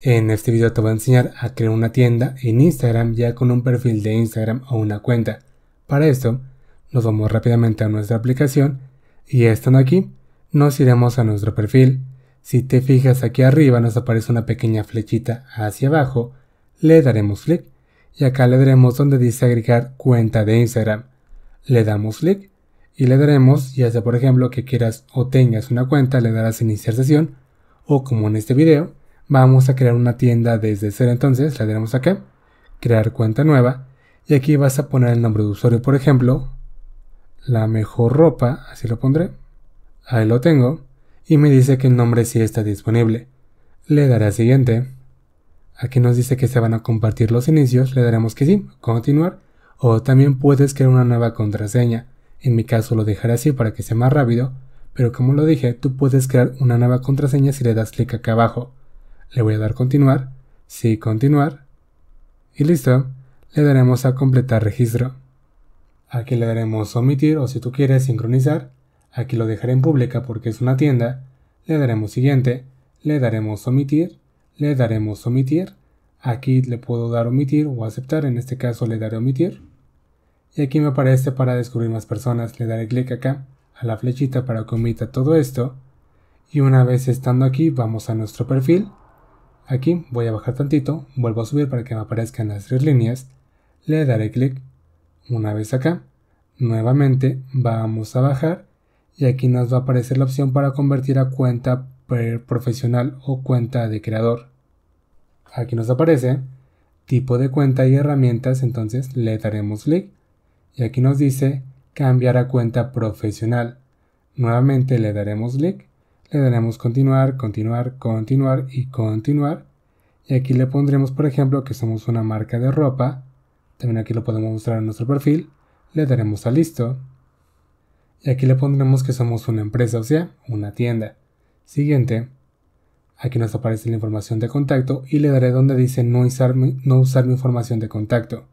En este video te voy a enseñar a crear una tienda en Instagram ya con un perfil de Instagram o una cuenta. Para esto, nos vamos rápidamente a nuestra aplicación y estando aquí, nos iremos a nuestro perfil. Si te fijas aquí arriba nos aparece una pequeña flechita hacia abajo, le daremos clic y acá le daremos donde dice agregar cuenta de Instagram. Le damos clic y le daremos, ya sea por ejemplo que quieras o tengas una cuenta, le darás iniciar sesión o como en este video, Vamos a crear una tienda desde cero entonces, le daremos acá, crear cuenta nueva y aquí vas a poner el nombre de usuario, por ejemplo, la mejor ropa, así lo pondré, ahí lo tengo y me dice que el nombre sí está disponible. Le daré a siguiente. Aquí nos dice que se van a compartir los inicios, le daremos que sí, continuar, o también puedes crear una nueva contraseña. En mi caso lo dejaré así para que sea más rápido, pero como lo dije, tú puedes crear una nueva contraseña si le das clic acá abajo. Le voy a dar continuar, sí, continuar. Y listo, le daremos a completar registro. Aquí le daremos omitir o si tú quieres sincronizar. Aquí lo dejaré en pública porque es una tienda. Le daremos siguiente, le daremos omitir, le daremos omitir. Aquí le puedo dar omitir o aceptar, en este caso le daré omitir. Y aquí me aparece para descubrir más personas, le daré clic acá a la flechita para que omita todo esto. Y una vez estando aquí vamos a nuestro perfil Aquí voy a bajar tantito, vuelvo a subir para que me aparezcan las tres líneas, le daré clic una vez acá, nuevamente vamos a bajar y aquí nos va a aparecer la opción para convertir a cuenta profesional o cuenta de creador. Aquí nos aparece tipo de cuenta y herramientas, entonces le daremos clic y aquí nos dice cambiar a cuenta profesional. Nuevamente le daremos clic le daremos continuar, continuar, continuar y continuar. Y aquí le pondremos, por ejemplo, que somos una marca de ropa. También aquí lo podemos mostrar en nuestro perfil. Le daremos a listo. Y aquí le pondremos que somos una empresa, o sea, una tienda. Siguiente. Aquí nos aparece la información de contacto y le daré donde dice no usar mi, no usar mi información de contacto.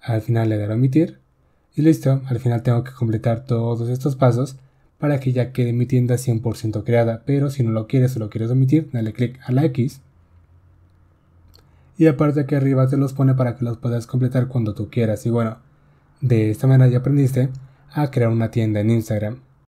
Al final le daré a omitir. Y listo, al final tengo que completar todos estos pasos para que ya quede mi tienda 100% creada, pero si no lo quieres o lo quieres omitir, dale clic a la X. Y aparte aquí arriba te los pone para que los puedas completar cuando tú quieras. Y bueno, de esta manera ya aprendiste a crear una tienda en Instagram.